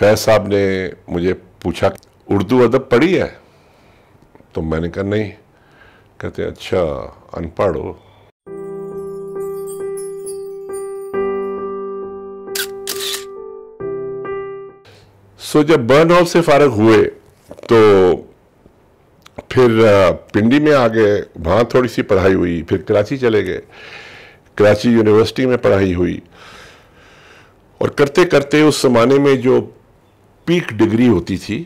फैज साहब ने मुझे पूछा उर्दू अदब पढ़ी है तो मैंने कहा नहीं कहते अच्छा अनपढ़ हो सो जब बर्न हॉल से फारग हुए तो फिर पिंडी में आ गए वहाँ थोड़ी सी पढ़ाई हुई फिर कराची चले गए कराची यूनिवर्सिटी में पढ़ाई हुई और करते करते उस ज़माने में जो पीक डिग्री होती थी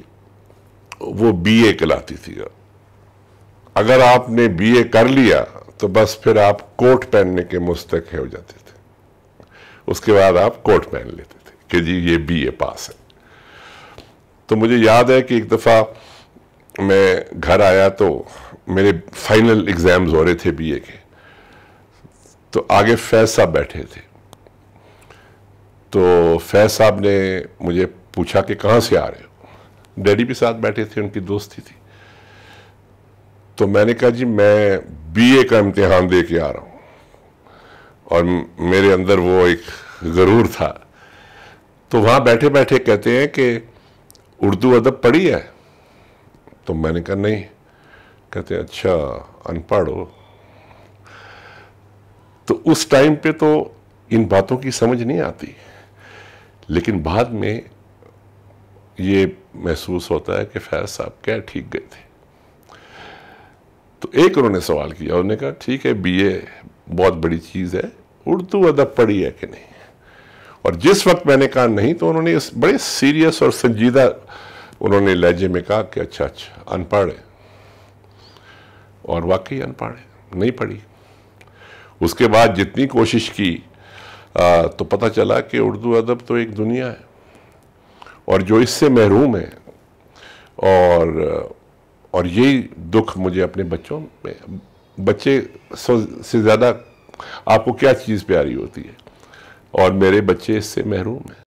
वो बीए कहलाती थी अगर आपने बीए कर लिया तो बस फिर आप कोट पहनने के मुस्तक हो जाते थे उसके बाद आप कोट पहन लेते थे कि जी ये बीए पास है तो मुझे याद है कि एक दफ़ा मैं घर आया तो मेरे फाइनल एग्ज़ाम्स हो रहे थे बीए के तो आगे फैज साहब बैठे थे तो फैज साहब ने मुझे पूछा कि कहाँ से आ रहे हो डैडी भी साथ बैठे थे उनकी दोस्ती थी तो मैंने कहा जी मैं बीए का इम्तिहान दे के आ रहा हूँ और मेरे अंदर वो एक गरूर था तो वहाँ बैठे बैठे कहते हैं कि उर्दू अदब पढ़ी है तो मैंने कहा नहीं कहते हैं अच्छा अनपढ़ हो तो उस टाइम पे तो इन बातों की समझ नहीं आती लेकिन बाद में ये महसूस होता है कि फैज साहब क्या ठीक गए थे तो एक उन्होंने सवाल किया उन्होंने कहा ठीक है बीए बहुत बड़ी चीज़ है उर्दू अदब पढ़ी है कि नहीं और जिस वक्त मैंने कहा नहीं तो उन्होंने इस बड़े सीरियस और संजीदा उन्होंने लहजे में कहा कि अच्छा अच्छा अनपढ़ है और वाकई अनपढ़ है नहीं पढ़ी उसके बाद जितनी कोशिश की आ, तो पता चला कि उर्दू अदब तो एक दुनिया है और जो इससे महरूम है और और यही दुख मुझे अपने बच्चों में बच्चे से ज़्यादा आपको क्या चीज़ प्यारी होती है और मेरे बच्चे इससे महरूम हैं